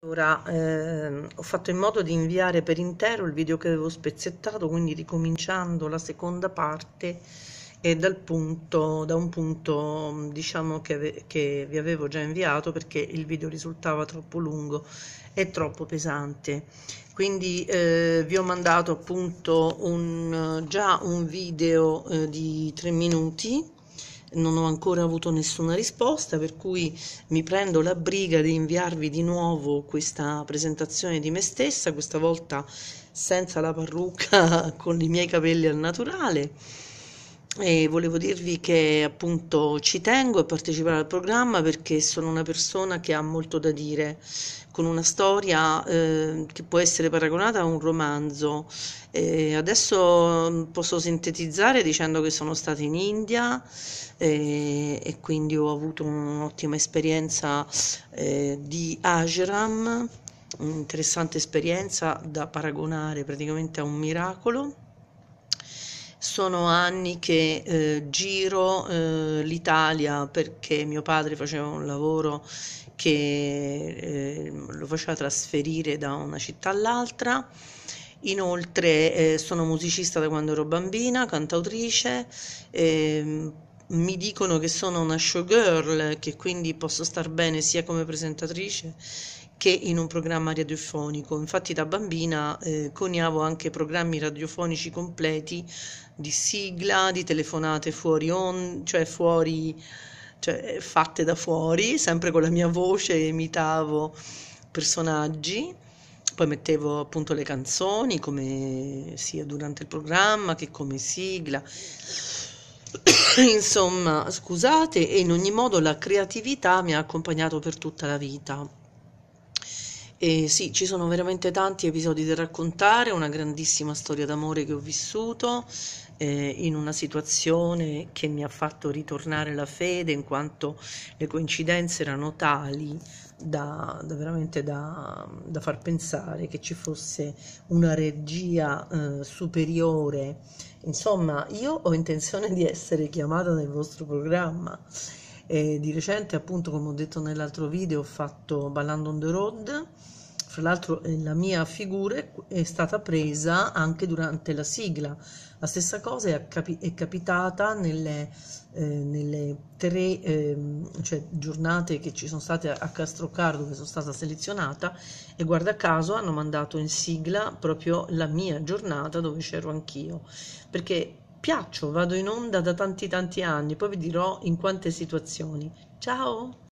Allora, ehm, ho fatto in modo di inviare per intero il video che avevo spezzettato, quindi ricominciando la seconda parte e dal punto, da un punto diciamo che, che vi avevo già inviato perché il video risultava troppo lungo e troppo pesante. Quindi eh, vi ho mandato appunto un, già un video eh, di tre minuti non ho ancora avuto nessuna risposta, per cui mi prendo la briga di inviarvi di nuovo questa presentazione di me stessa, questa volta senza la parrucca, con i miei capelli al naturale. E volevo dirvi che appunto ci tengo a partecipare al programma perché sono una persona che ha molto da dire, con una storia eh, che può essere paragonata a un romanzo. Eh, adesso mm, posso sintetizzare dicendo che sono stata in India eh, e quindi ho avuto un'ottima esperienza eh, di Ajram, un'interessante esperienza da paragonare praticamente a un miracolo sono anni che eh, giro eh, l'Italia perché mio padre faceva un lavoro che eh, lo faceva trasferire da una città all'altra. Inoltre eh, sono musicista da quando ero bambina, cantautrice, ehm, mi dicono che sono una showgirl, che quindi posso star bene sia come presentatrice che in un programma radiofonico. Infatti da bambina eh, coniavo anche programmi radiofonici completi di sigla, di telefonate fuori on, cioè fuori cioè eh, fatte da fuori, sempre con la mia voce imitavo personaggi. Poi mettevo appunto le canzoni come sia durante il programma che come sigla. Insomma, scusate, e in ogni modo la creatività mi ha accompagnato per tutta la vita. E sì, ci sono veramente tanti episodi da raccontare, una grandissima storia d'amore che ho vissuto eh, in una situazione che mi ha fatto ritornare la fede in quanto le coincidenze erano tali da, da veramente da, da, far pensare che ci fosse una regia eh, superiore Insomma, io ho intenzione di essere chiamata nel vostro programma. E eh, di recente, appunto, come ho detto nell'altro video, ho fatto Ballando on the Road fra l'altro eh, la mia figura è stata presa anche durante la sigla. La stessa cosa è, capi è capitata nelle, eh, nelle tre eh, cioè, giornate che ci sono state a Castrocardo, dove sono stata selezionata, e guarda caso hanno mandato in sigla proprio la mia giornata dove c'ero anch'io, perché piaccio, vado in onda da tanti tanti anni, poi vi dirò in quante situazioni. Ciao!